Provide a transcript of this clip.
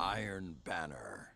Iron Banner.